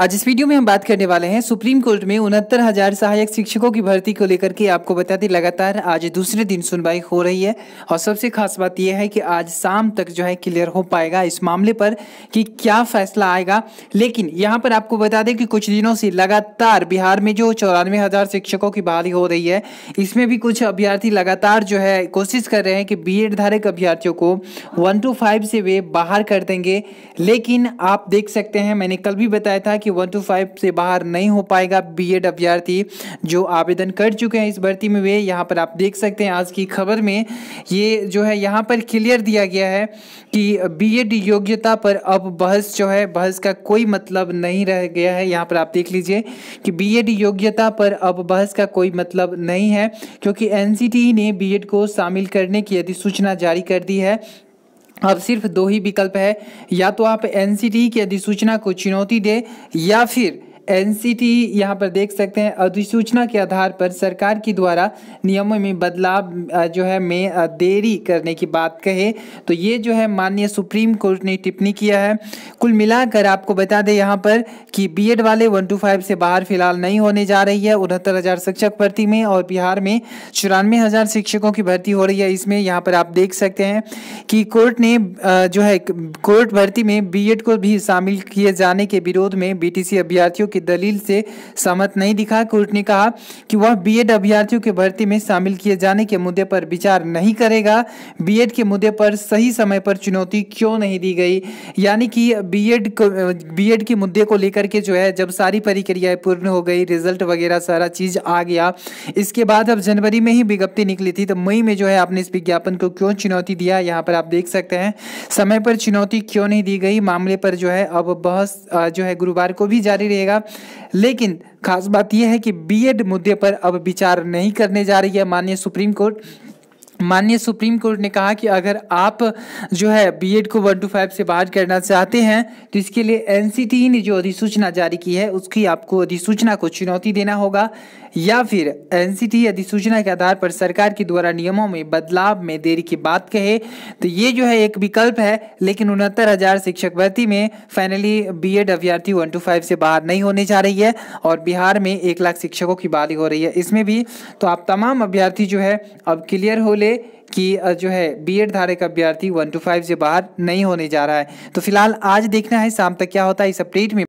आज इस वीडियो में हम बात करने वाले हैं सुप्रीम कोर्ट में उनहत्तर हजार सहायक शिक्षकों की भर्ती को लेकर के आपको दें लगातार आज दूसरे दिन सुनवाई हो रही है और सबसे खास बात यह है कि आज शाम तक जो है क्लियर हो पाएगा इस मामले पर कि क्या फैसला आएगा लेकिन यहाँ पर आपको बता दें कि कुछ दिनों से लगातार बिहार में जो चौरानवे हजार शिक्षकों की बहाली हो रही है इसमें भी कुछ अभ्यर्थी लगातार जो है कोशिश कर रहे हैं कि बी धारक अभ्यर्थियों को वन टू फाइव से वे बाहर कर देंगे लेकिन आप देख सकते हैं मैंने कल भी बताया था कि वन टू फाइव से बाहर नहीं हो पाएगा बीएड अभ्यर्थी जो आवेदन कर चुके हैं इस भर्ती में वे यहाँ पर आप देख सकते हैं आज की खबर में ये जो है यहाँ पर क्लियर दिया गया है कि बीएड योग्यता पर अब बहस जो है बहस का कोई मतलब नहीं रह गया है यहाँ पर आप देख लीजिए कि बीएड योग्यता पर अब बहस का कोई मतलब नहीं है क्योंकि एन e ने बी को शामिल करने की अधिसूचना जारी कर दी है अब सिर्फ दो ही विकल्प है या तो आप एनसीटी की अधिसूचना को चुनौती दें या फिर एनसीटी यहाँ पर देख सकते हैं अधिसूचना के आधार पर सरकार की द्वारा नियमों में बदलाव जो है में देरी करने की बात कहे तो ये जो है माननीय सुप्रीम कोर्ट ने टिप्पणी किया है कुल मिलाकर आपको बता दें यहाँ पर कि बीएड वाले वन टू फाइव से बाहर फिलहाल नहीं होने जा रही है उनहत्तर हज़ार शिक्षक भर्ती में और बिहार में चौरानवे हज़ार शिक्षकों की भर्ती हो रही है इसमें यहाँ पर आप देख सकते हैं कि कोर्ट ने जो है कोर्ट भर्ती में बी को भी शामिल किए जाने के विरोध में बीटीसी अभ्यर्थियों की दलील से सहमत नहीं दिखा कोर्ट ने कहा कि वह बीएड अभ्यर्थियों के भर्ती में शामिल किए जाने के मुद्दे पर विचार नहीं करेगा बीएड के मुद्दे पर सही समय पर चुनौती क्यों नहीं दी गई यानी कि बीएड बीएड के मुद्दे को लेकर के जो है जब सारी प्रक्रियाएं पूर्ण हो गई रिजल्ट वगैरह सारा चीज आ गया इसके बाद अब जनवरी में ही विज्ञप्ति निकली थी तो मई में जो है आपने इस विज्ञापन को क्यों चुनौती दिया यहाँ पर आप देख सकते हैं समय पर चुनौती क्यों नहीं दी गई मामले पर जो है अब बहस जो है गुरुवार को भी जारी रहेगा लेकिन खास बात यह है कि बीएड मुद्दे पर अब विचार नहीं करने जा रही है माननीय सुप्रीम कोर्ट माननीय सुप्रीम कोर्ट ने कहा कि अगर आप जो है बीएड को वन टू फाइव से बाहर करना चाहते हैं तो इसके लिए एनसीटीई ने जो अधिसूचना जारी की है उसकी आपको अधिसूचना को चुनौती देना होगा या फिर एनसीटीई अधिसूचना के आधार पर सरकार के द्वारा नियमों में बदलाव में देरी की बात कहे तो ये जो है एक विकल्प है लेकिन उनहत्तर हज़ार शिक्षक भर्ती में फाइनली एड अभ्यर्थी वन टू फाइव से बाहर नहीं होने जा रही है और बिहार में एक लाख शिक्षकों की बहाली हो रही है इसमें भी तो आप तमाम अभ्यर्थी जो है अब क्लियर हो ले मिले कि जो है बीएड धारक अभ्यर्थी वन टू फाइव से बाहर नहीं होने जा रहा है तो फिलहाल आज देखना है शाम तक क्या होता है इस अपडेट में